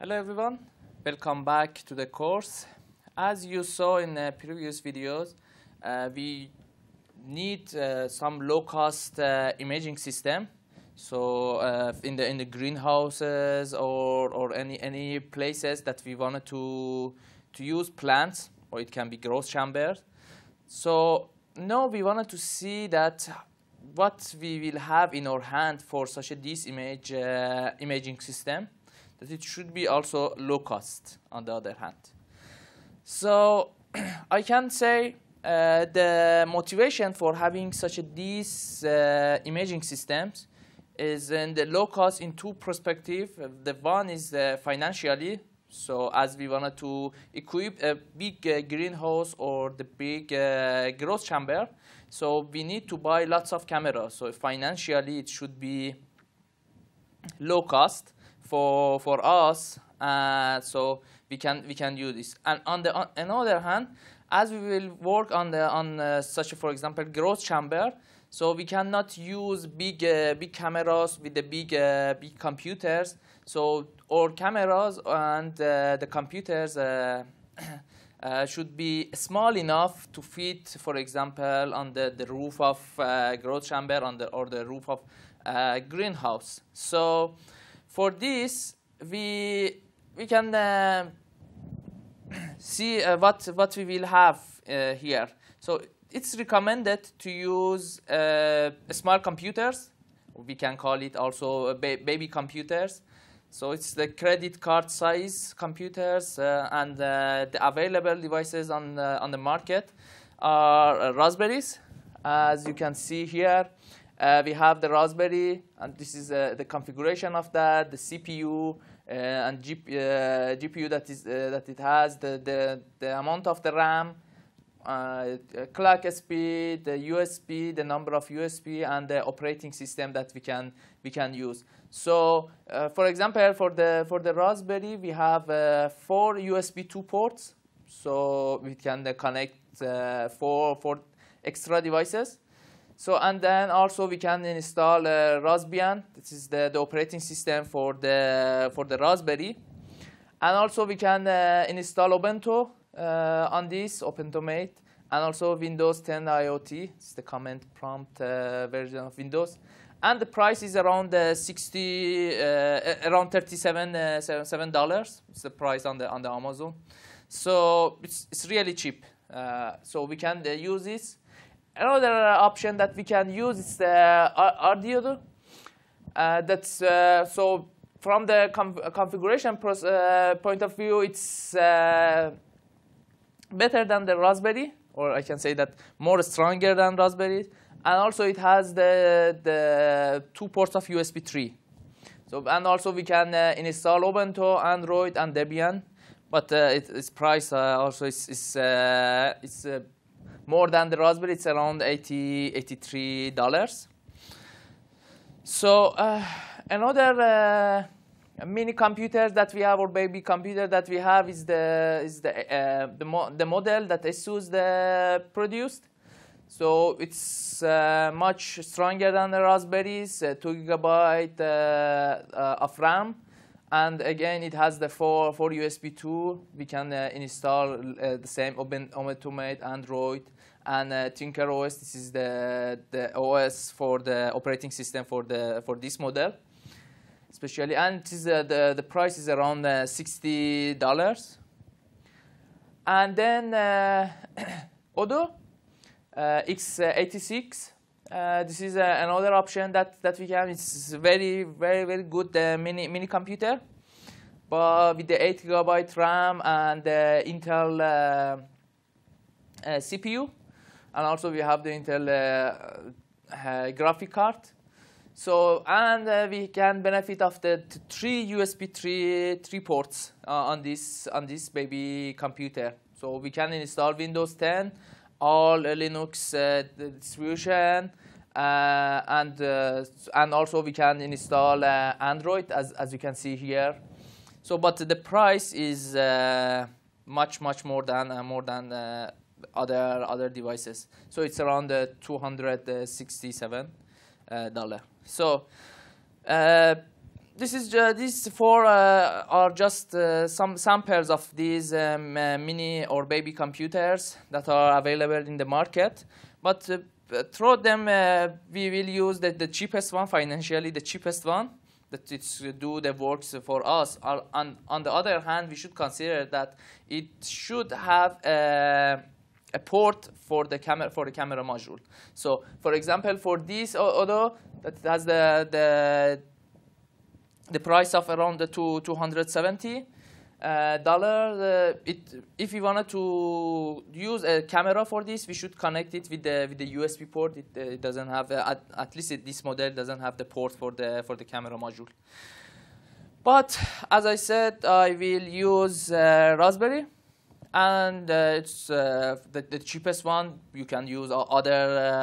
Hello everyone, welcome back to the course. As you saw in the uh, previous videos, uh, we need uh, some low-cost uh, imaging system. So uh, in the in the greenhouses or or any any places that we wanted to to use plants or it can be growth chambers. So now we wanted to see that what we will have in our hand for such a this image uh, imaging system it should be also low cost on the other hand. So I can say uh, the motivation for having such a, these uh, imaging systems is in the low cost in two perspective. The one is uh, financially, so as we wanted to equip a big uh, greenhouse or the big uh, growth chamber, so we need to buy lots of cameras. So financially, it should be low cost for for us. Uh, so we can we can use this. And on the on, other hand, as we will work on the on uh, such for example growth chamber, so we cannot use big uh, big cameras with the big uh, big computers. So all cameras and uh, the computers. Uh, uh, should be small enough to fit, for example, on the, the roof of growth chamber on the, or the roof of greenhouse. So for this, we we can uh, see uh, what what we will have uh, here. So it's recommended to use uh, smart computers. We can call it also uh, ba baby computers. So it's the credit card size computers uh, and the available devices on on the market are raspberries, as you can see here. Uh, we have the Raspberry, and this is uh, the configuration of that, the CPU uh, and GPU uh, that, is, uh, that it has, the, the, the, amount of the RAM, uh, clock speed, the USB, the number of USB, and the operating system that we can, we can use. So, for example, for the, for the Raspberry, we have four USB 2 ports. So we can connect four, four extra devices. So and then also we can install uh, Raspbian. This is the, the operating system for the for the Raspberry, and also we can uh, install Ubuntu uh, on this Mate, and also Windows 10 IoT. It's the command prompt uh, version of Windows, and the price is around uh, 60, uh, around 37 seven dollars. It's the price on the on the Amazon, so it's it's really cheap. so we can use this Another uh, option that we can use is uh, RDO. Uh, that's uh, so from the configuration uh, point of view, it's uh, better than the Raspberry, or I can say that more stronger than Raspberry, and also it has the the two ports of USB 3. So and also we can uh, install Ubuntu, Android, and Debian, but it, its price also is is it's more than the Raspberry. It's around 80, $83. So uh, another uh, mini computer that we have, or baby computer that we have, is the is the uh, the, mo the, model that ASUS uh, produced. So it's uh, much stronger than the Raspberries, uh, 2 gigabyte of RAM. And again, it has the four, four USB 2. We can uh, install uh, the same Open Automate, Android, and uh, OS. This is the, the OS for the operating system for, the, for this model, especially. And it is, uh, the, the price is around uh, $60. And then uh, Odo, X86. Uh, this is uh, another option that, that we have. It's very, very, very good uh, mini, mini computer. But with the 8 gigabyte RAM and the Intel uh, uh, CPU, and also we have the Intel uh, graphic card. So, and we can benefit of the three USB 3, 3 ports on, this, on this baby computer. So we can install Windows 10 all Linux uh, distribution. Uh, and uh, and also we can install Android as as you can see here. So, but the price is much much more than more than other other devices. So it's around two hundred sixty seven dollar. So this is uh, these four uh, are just uh, some samples of these um, uh, mini or baby computers that are available in the market. But uh, through them, uh, we will use the, the, cheapest one financially, the cheapest one that it's do the works for us. On, on the other hand, we should consider that it should have a, a port for the camera for the camera module. So, for example, for this, although that has the the the price of around the two, 270 uh, dollar. Uh, it, if we wanted to use a camera for this, we should connect it with the with the USB port. It, uh, it doesn't have uh, at, at least it, this model doesn't have the port for the for the camera module. But as I said, I will use uh, Raspberry and uh, it's uh, the, the, cheapest one. You can use other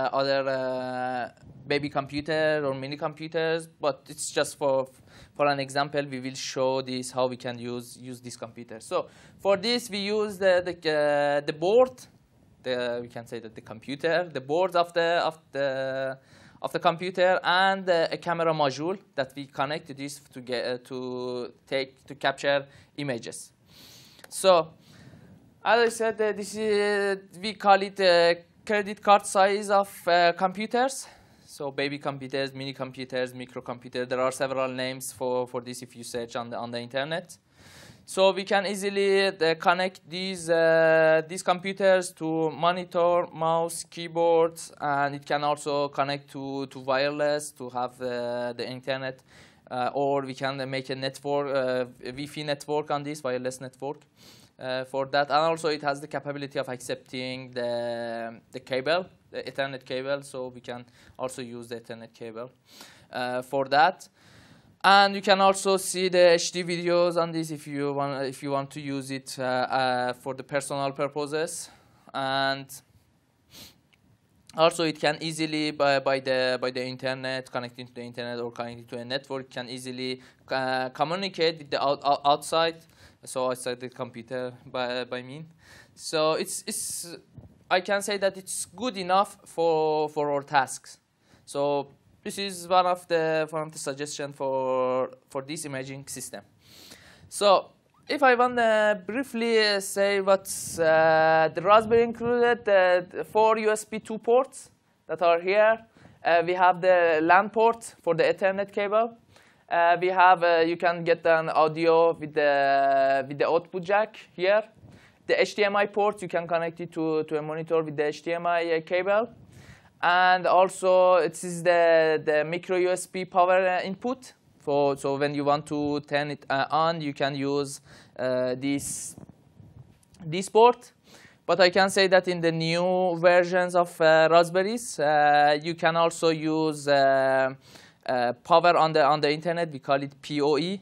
uh, other uh, baby computer or mini computers, but it's just for for an example. We will show this how we can use use this computer. So for this, we use the the, uh, the board. The, we can say that the computer, the board of the of the of the computer and uh, a camera module that we connect to this to get to take to capture images. So as I said, this is, we call it credit card size of computers. So baby computers, mini computers, computers. There are several names for, for this if you search on the, on the internet. So we can easily uh, connect these, uh, these computers to monitor, mouse, keyboards, and it can also connect to, to wireless to have uh, the internet. Uh, or we can make a network, uh, Wi-Fi network on this wireless network uh, for that. And also it has the capability of accepting the, the cable, the Ethernet cable, so we can also use the Ethernet cable uh, for that. And you can also see the HD videos on this if you want, if you want to use it uh, uh, for the personal purposes. And also it can easily by, by the by the internet connecting to the internet or connecting to a network can easily uh, communicate with the out, outside so I the computer by, by mean. So it's, it's, I can say that it's good enough for, for our tasks. So this is one of the, one of the suggestion for, for this imaging system. So if I want to briefly uh, say what's uh, the Raspberry included, uh, four USB 2 ports that are here. Uh, we have the LAN port for the Ethernet cable. Uh, we have, uh, you can get an audio with the, with the output jack here. The HDMI port, you can connect it to, to a monitor with the HDMI uh, cable. And also, it is the, the micro USB power uh, input. For, so when you want to turn it uh, on, you can use this, this port. But I can say that in the new versions of uh, Raspberries, uh, you can also use uh, uh, power on the, on the internet, we call it PoE.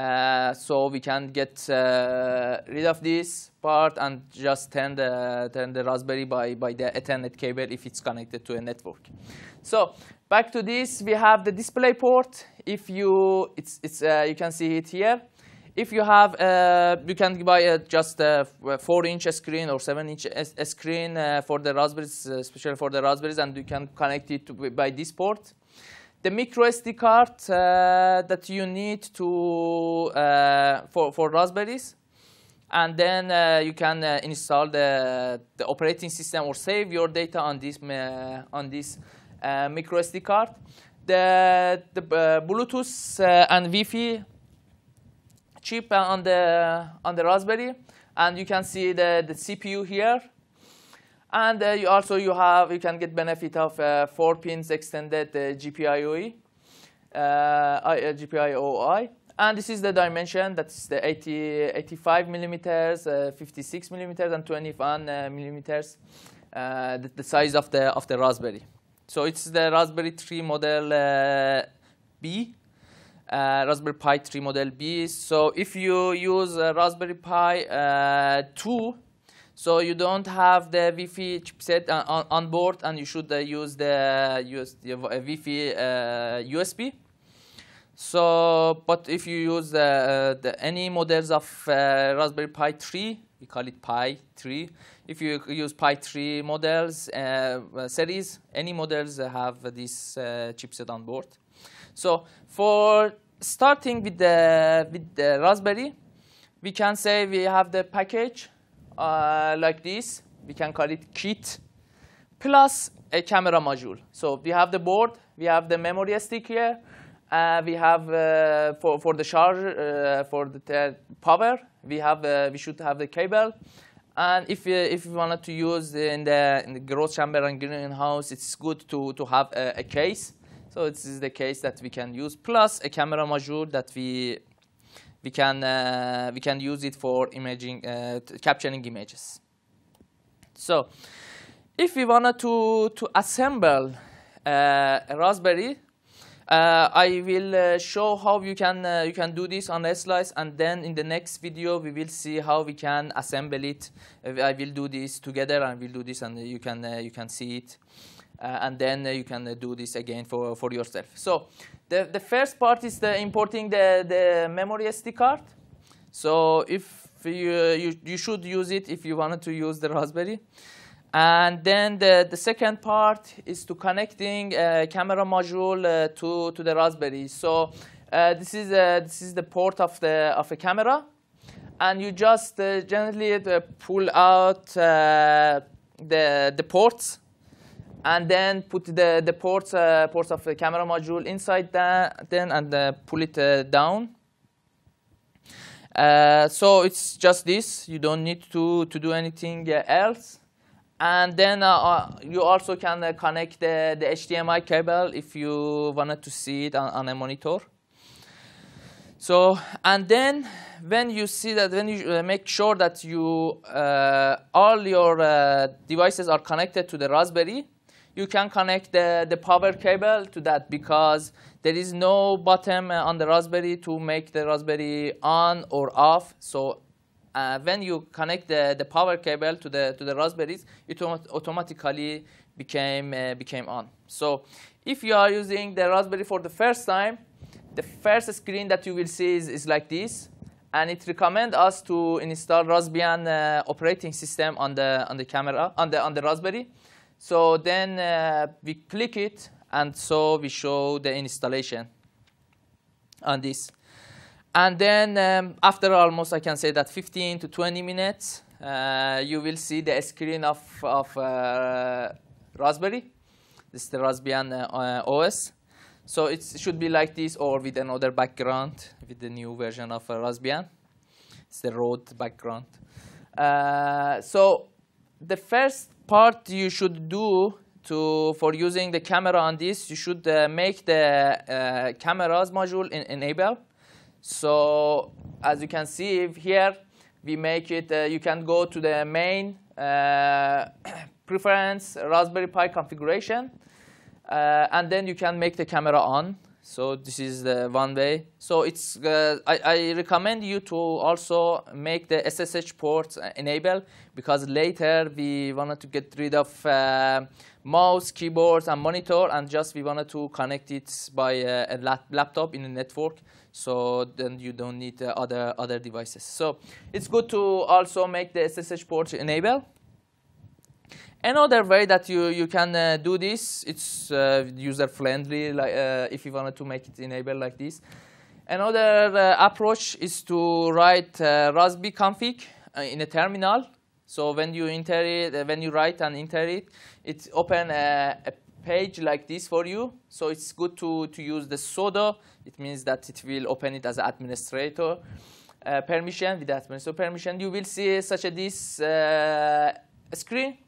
Uh, so we can get uh, rid of this part and just turn the, turn the Raspberry by, by the Ethernet cable if it's connected to a network. So back to this, we have the display port. If you, it's, it's, you can see it here if you have, uh, you can buy uh, just a four-inch screen or seven-inch screen uh, for the Raspberries, especially for the Raspberries, and you can connect it to, by this port the micro SD card uh, that you need to uh, for for raspberries, and then uh, you can uh, install the the operating system or save your data on this uh, on this uh, micro SD card. The the Bluetooth and Wi-Fi chip on the on the Raspberry, and you can see the the CPU here. And uh, you also you have you can get benefit of uh, four pins extended uh, GPIOE, GPIOI, uh, uh, and this is the dimension that's the 80, 85 millimeters, uh, 56 millimeters, and 21 millimeters, the, the, size of the of the Raspberry. So it's the Raspberry 3 model B, Raspberry Pi 3 model B. So if you use Raspberry Pi 2 so you don't have the Wi-Fi chipset uh, on, on board, and you should uh, use the, US, uh, Wi-Fi USB. So, but if you use the any models of Raspberry Pi 3, we call it Pi 3. If you use Pi 3 models uh, series, any models have this uh, chipset on board. So for starting with the with the Raspberry, we can say we have the package uh, like this. We can call it kit plus a camera module. So we have the board, we have the memory stick here, uh, we have uh, for for the charge uh, for the power. We have uh, we should have the cable, and if uh, if we wanted to use in the in the growth chamber and greenhouse, it's good to to have a, a case. So this is the case that we can use plus a camera module that we we can uh, we can use it for imaging uh, capturing images so if we wanted to to assemble uh, a raspberry uh, I will uh, show how you can you can do this on a slice and then in the next video we will see how we can assemble it I will do this together and we'll do this and you can you can see it uh, and then uh, you can uh, do this again for, for yourself. So the, the first part is the importing the, the memory SD card. So if you, you, you should use it if you wanted to use the Raspberry. And then the, the second part is to connecting a camera module uh, to, to the Raspberry. So uh, this, is, this is the port of, the, of a camera. And you just generally pull out the, the ports and then put the, the ports, uh, ports of the camera module inside that then and uh, pull it uh, down. Uh, so it's just this. You don't need to, to do anything uh, else. And then uh, you also can connect the, the HDMI cable if you wanted to see it on, on a monitor. So, and then when you see that, when you make sure that you, uh, all your uh, devices are connected to the Raspberry, you can connect the, the power cable to that because there is no button uh, on the Raspberry to make the Raspberry on or off. So uh, when you connect the, the power cable to the, to the Raspberries, it automatically became, uh, became on. So if you are using the Raspberry for the first time, the first screen that you will see is, is like this and it recommends us to install Raspbian uh, operating system on the on the camera on the on the Raspberry. So then uh, we click it, and so we show the installation on this. And then um, after almost, I can say that 15 to 20 minutes, uh, you will see the screen of, of uh, Raspberry. This is the Raspbian uh, OS. So it should be like this or with another background, with the new version of uh, Raspbian. It's the road background. Uh, so the first part you should do to, for using the camera on this, you should uh, make the uh, cameras module in enable. So as you can see here, we make it, uh, you can go to the main uh, preference Raspberry Pi configuration, and then you can make the camera on so this is the one way. So it's uh, I, I, recommend you to also make the SSH ports enable because later we wanted to get rid of uh, mouse, keyboard, and monitor, and just we wanted to connect it by uh, a, a laptop in a network. So then you don't need other other devices. So it's good to also make the SSH port enable. Another way that you, you can uh, do this, it's uh, user-friendly like, uh, if you wanted to make it enable like this. Another uh, approach is to write uh, Raspberry config uh, in a terminal. So when you enter it, when you write and enter it, it open a, a, page like this for you. So it's good to, to use the sudo. It means that it will open it as administrator permission. With administrator permission, you will see such a this screen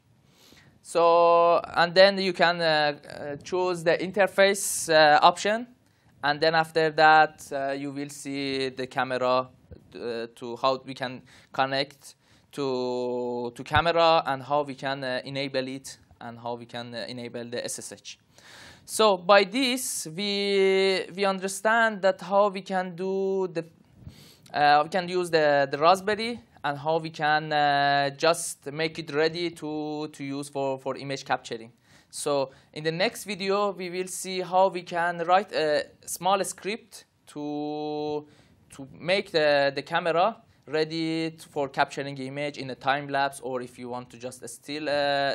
so, and then you can uh, uh, choose the interface uh, option. And then after that, you will see the camera to how we can connect to, to camera and how we can enable it and how we can enable the SSH. So by this, we, we understand that how we can do the, uh, we can use the, the Raspberry and how we can uh, just make it ready to, to use for, for image capturing. So in the next video, we will see how we can write a small script to, to make the, the camera ready for capturing image in a time lapse or if you want to just still uh,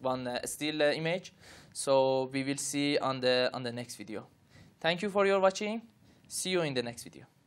one uh, still uh, image. So we will see on the on the next video. Thank you for your watching. See you in the next video.